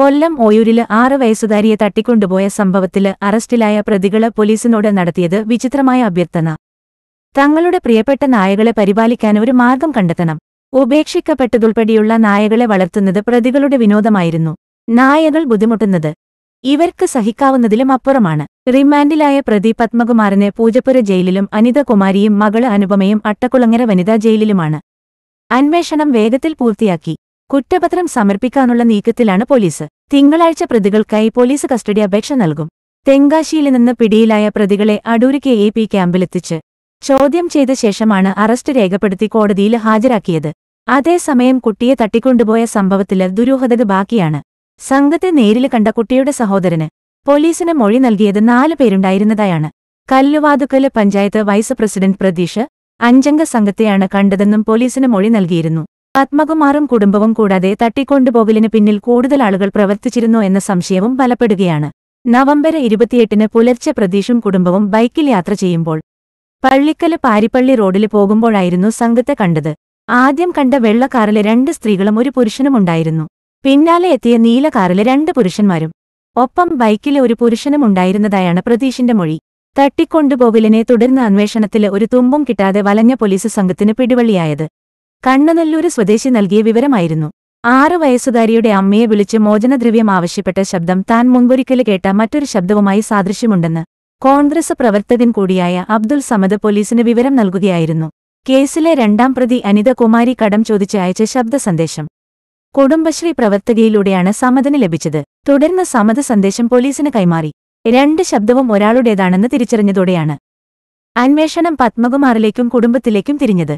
കൊല്ലം ഓയൂരില് ആറ് വയസ്സുകാരിയെ തട്ടിക്കൊണ്ടുപോയ സംഭവത്തില് അറസ്റ്റിലായ പ്രതികള് പോലീസിനോട് നടത്തിയത് വിചിത്രമായ അഭ്യർത്ഥന തങ്ങളുടെ പ്രിയപ്പെട്ട നായകളെ പരിപാലിക്കാൻ ഒരു മാർഗം കണ്ടെത്തണം ഉപേക്ഷിക്കപ്പെട്ടതുൾപ്പെടെയുള്ള നായകളെ വളർത്തുന്നത് പ്രതികളുടെ വിനോദമായിരുന്നു നായകൾ ബുദ്ധിമുട്ടുന്നത് ഇവർക്ക് സഹിക്കാവുന്നതിലും അപ്പുറമാണ് റിമാൻഡിലായ പ്രതി പത്മകുമാരനെ പൂജപ്പുര ജയിലിലും അനിതകുമാരിയും മകള് അനുപമയും അട്ടക്കുളങ്ങര വനിതാ ജയിലിലുമാണ് അന്വേഷണം വേഗത്തിൽ പൂർത്തിയാക്കി കുറ്റപത്രം സമർപ്പിക്കാനുള്ള നീക്കത്തിലാണ് പോലീസ് തിങ്കളാഴ്ച പ്രതികൾക്കായി പോലീസ് കസ്റ്റഡി അപേക്ഷ നൽകും തെങ്കാശിയിൽ നിന്ന് പിടിയിലായ പ്രതികളെ അടൂര് കെ എ പി ക്യാമ്പിലെത്തിച്ച് ചോദ്യം ചെയ്ത ശേഷമാണ് അറസ്റ്റ് രേഖപ്പെടുത്തി കോടതിയിൽ ഹാജരാക്കിയത് അതേസമയം കുട്ടിയെ തട്ടിക്കൊണ്ടുപോയ സംഭവത്തിൽ ദുരൂഹതകൾ ബാക്കിയാണ് സംഘത്തെ നേരിൽ കണ്ട കുട്ടിയുടെ സഹോദരന് പോലീസിന് മൊഴി നൽകിയത് നാല് പേരുണ്ടായിരുന്നതായാണ് കല്ലുവാതുക്കല് പഞ്ചായത്ത് വൈസ് പ്രസിഡന്റ് പ്രതീഷ് അഞ്ചംഗ സംഘത്തെയാണ് കണ്ടതെന്നും പോലീസിന് മൊഴി നൽകിയിരുന്നു ആത്മകുമാറും കുടുംബവും കൂടാതെ തട്ടിക്കൊണ്ടുപോകലിന് പിന്നിൽ കൂടുതൽ ആളുകൾ പ്രവർത്തിച്ചിരുന്നു എന്ന സംശയവും ബലപ്പെടുകയാണ് നവംബർ ഇരുപത്തിയെട്ടിന് പുലർച്ചെ പ്രതീഷും കുടുംബവും ബൈക്കിൽ യാത്ര ചെയ്യുമ്പോൾ പള്ളിക്കല് പാരിപ്പള്ളി റോഡിൽ പോകുമ്പോഴായിരുന്നു സംഘത്തെ കണ്ടത് ആദ്യം കണ്ട വെള്ള രണ്ട് സ്ത്രീകളും ഒരു പുരുഷനുമുണ്ടായിരുന്നു പിന്നാലെ എത്തിയ നീല രണ്ട് പുരുഷന്മാരും ഒപ്പം ബൈക്കിലെ ഒരു പുരുഷനുമുണ്ടായിരുന്നതായാണ് പ്രതീഷിന്റെ മൊഴി തട്ടിക്കൊണ്ടുപോകലിനെ തുടർന്ന് അന്വേഷണത്തിലെ ഒരു തുമ്പും കിട്ടാതെ വലഞ്ഞ പോലീസ് സംഘത്തിന് പിടിവള്ളിയായത് കണ്ണനല്ലൂര് സ്വദേശി നൽകിയ വിവരമായിരുന്നു ആറ് വയസ്സുകാരിയുടെ അമ്മയെ വിളിച്ച് മോചനദ്രവ്യം ആവശ്യപ്പെട്ട ശബ്ദം താൻ മുൻപൊരിക്കല് കേട്ട മറ്റൊരു ശബ്ദവുമായി സാദൃശ്യമുണ്ടെന്ന് കോൺഗ്രസ് പ്രവർത്തകൻ കൂടിയായ അബ്ദുൽ സമദ് പോലീസിന് വിവരം നൽകുകയായിരുന്നു കേസിലെ രണ്ടാം പ്രതി അനിത കുമാരി കടം ചോദിച്ച് അയച്ച ശബ്ദ സന്ദേശം കുടുംബശ്രീ പ്രവർത്തകയിലൂടെയാണ് സമതന് ലഭിച്ചത് തുടർന്ന് സമദ സന്ദേശം പോലീസിന് കൈമാറി രണ്ട് ശബ്ദവും ഒരാളുടേതാണെന്ന് തിരിച്ചറിഞ്ഞതോടെയാണ് അന്വേഷണം പത്മകുമാറിലേക്കും കുടുംബത്തിലേക്കും തിരിഞ്ഞത്